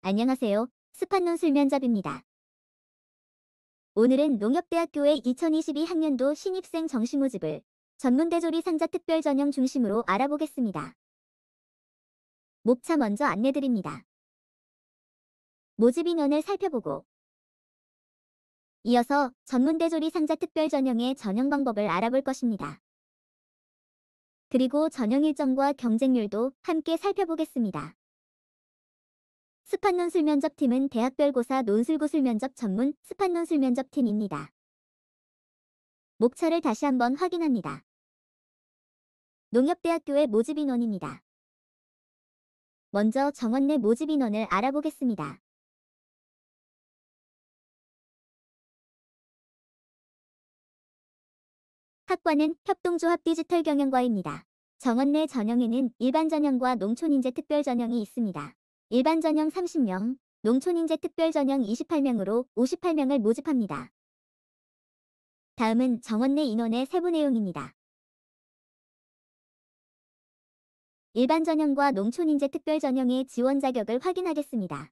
안녕하세요. 스판논 술면잡입니다. 오늘은 농협대학교의 2022학년도 신입생 정시 모집을 전문대조리 상자 특별 전형 중심으로 알아보겠습니다. 목차 먼저 안내드립니다. 모집 인원을 살펴보고 이어서 전문대조리 상자 특별 전형의 전형 방법을 알아볼 것입니다. 그리고 전형 일정과 경쟁률도 함께 살펴보겠습니다. 스판 논술 면접팀은 대학별 고사 논술고술 면접 전문 스판 논술 면접팀입니다. 목차를 다시 한번 확인합니다. 농협대학교의 모집인원입니다. 먼저 정원 내 모집인원을 알아보겠습니다. 학과는 협동조합 디지털 경영과입니다. 정원 내 전형에는 일반 전형과 농촌인재 특별 전형이 있습니다. 일반 전형 30명, 농촌인재 특별 전형 28명으로 58명을 모집합니다. 다음은 정원 내 인원의 세부 내용입니다. 일반 전형과 농촌인재 특별 전형의 지원 자격을 확인하겠습니다.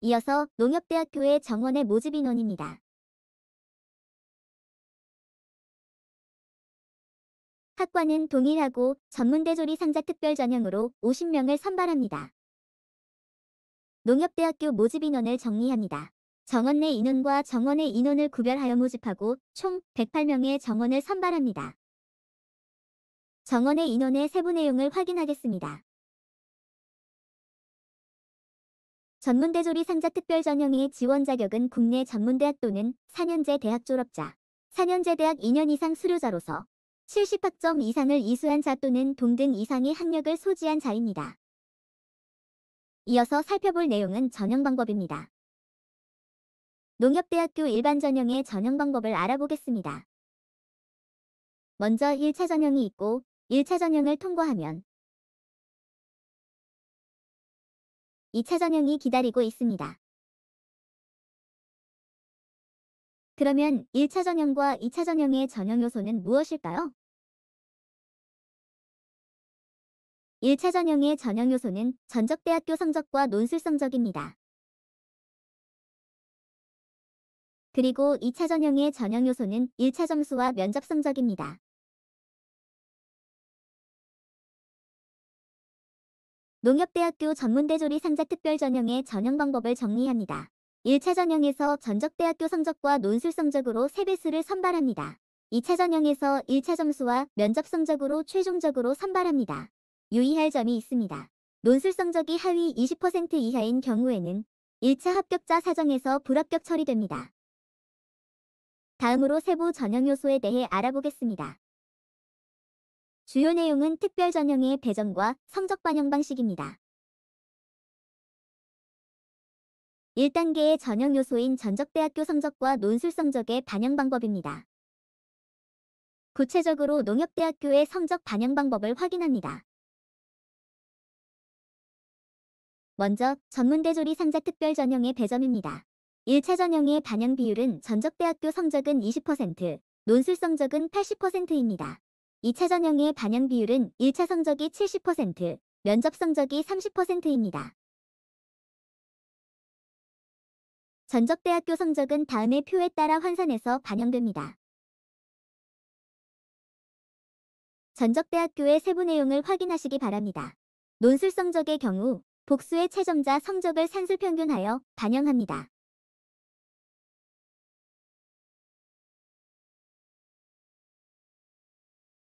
이어서 농협대학교의 정원의 모집 인원입니다. 학과는 동일하고 전문대조리 상자 특별 전형으로 50명을 선발합니다. 농협대학교 모집 인원을 정리합니다. 정원 내 인원과 정원의 인원을 구별하여 모집하고 총 108명의 정원을 선발합니다. 정원의 인원의 세부 내용을 확인하겠습니다. 전문대조리 상자 특별 전형의 지원 자격은 국내 전문대학 또는 4년제 대학 졸업자, 4년제 대학 2년 이상 수료자로서 70학점 이상을 이수한 자 또는 동등 이상의 학력을 소지한 자입니다. 이어서 살펴볼 내용은 전형 방법입니다. 농협대학교 일반 전형의 전형 방법을 알아보겠습니다. 먼저 1차 전형이 있고 1차 전형을 통과하면 2차 전형이 기다리고 있습니다. 그러면 1차 전형과 2차 전형의 전형 요소는 무엇일까요? 1차 전형의 전형 요소는 전적대학교 성적과 논술 성적입니다. 그리고 2차 전형의 전형 요소는 1차 점수와 면접 성적입니다. 농협대학교 전문대조리 상자 특별 전형의 전형 방법을 정리합니다. 1차 전형에서 전적대학교 성적과 논술 성적으로 세배수를 선발합니다. 2차 전형에서 1차 점수와 면접 성적으로 최종적으로 선발합니다. 유의할 점이 있습니다. 논술 성적이 하위 20% 이하인 경우에는 1차 합격자 사정에서 불합격 처리됩니다. 다음으로 세부 전형 요소에 대해 알아보겠습니다. 주요 내용은 특별 전형의 배정과 성적 반영 방식입니다. 1단계의 전형 요소인 전적대학교 성적과 논술 성적의 반영 방법입니다. 구체적으로 농협대학교의 성적 반영 방법을 확인합니다. 먼저 전문대조리 상자 특별 전형의 배점입니다. 1차 전형의 반영 비율은 전적대학교 성적은 20%, 논술 성적은 80%입니다. 2차 전형의 반영 비율은 1차 성적이 70%, 면접 성적이 30%입니다. 전적대학교 성적은 다음의 표에 따라 환산해서 반영됩니다. 전적대학교의 세부 내용을 확인하시기 바랍니다. 논술 성적의 경우 복수의 최점자 성적을 산술평균하여 반영합니다.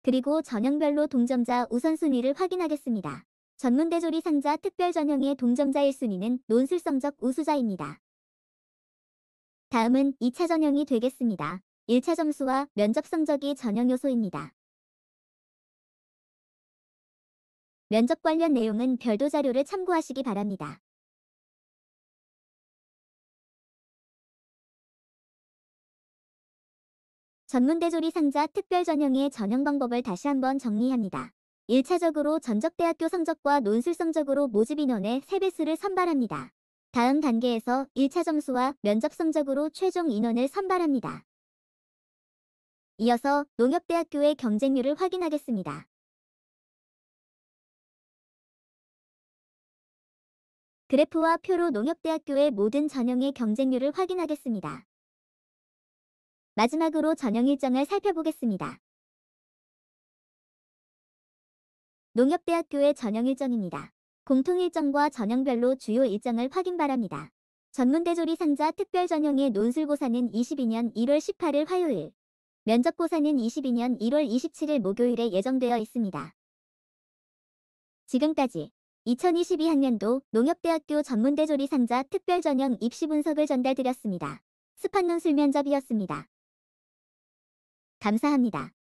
그리고 전형별로 동점자 우선순위를 확인하겠습니다. 전문대조리 상자 특별전형의 동점자 1순위는 논술성적 우수자입니다. 다음은 2차 전형이 되겠습니다. 1차 점수와 면접 성적이 전형 요소입니다. 면접 관련 내용은 별도 자료를 참고하시기 바랍니다. 전문대조리 상자 특별 전형의 전형 방법을 다시 한번 정리합니다. 1차적으로 전적대학교 성적과 논술 성적으로 모집인원의 3배수를 선발합니다. 다음 단계에서 1차 점수와 면접 성적으로 최종 인원을 선발합니다. 이어서 농협대학교의 경쟁률을 확인하겠습니다. 그래프와 표로 농협대학교의 모든 전형의 경쟁률을 확인하겠습니다. 마지막으로 전형 일정을 살펴보겠습니다. 농협대학교의 전형 일정입니다. 공통일정과 전형별로 주요 일정을 확인 바랍니다. 전문대조리 상자 특별전형의 논술고사는 22년 1월 18일 화요일, 면접고사는 22년 1월 27일 목요일에 예정되어 있습니다. 지금까지 2022학년도 농협대학교 전문대조리 상자 특별전형 입시 분석을 전달드렸습니다. 스팟논술 면접이었습니다. 감사합니다.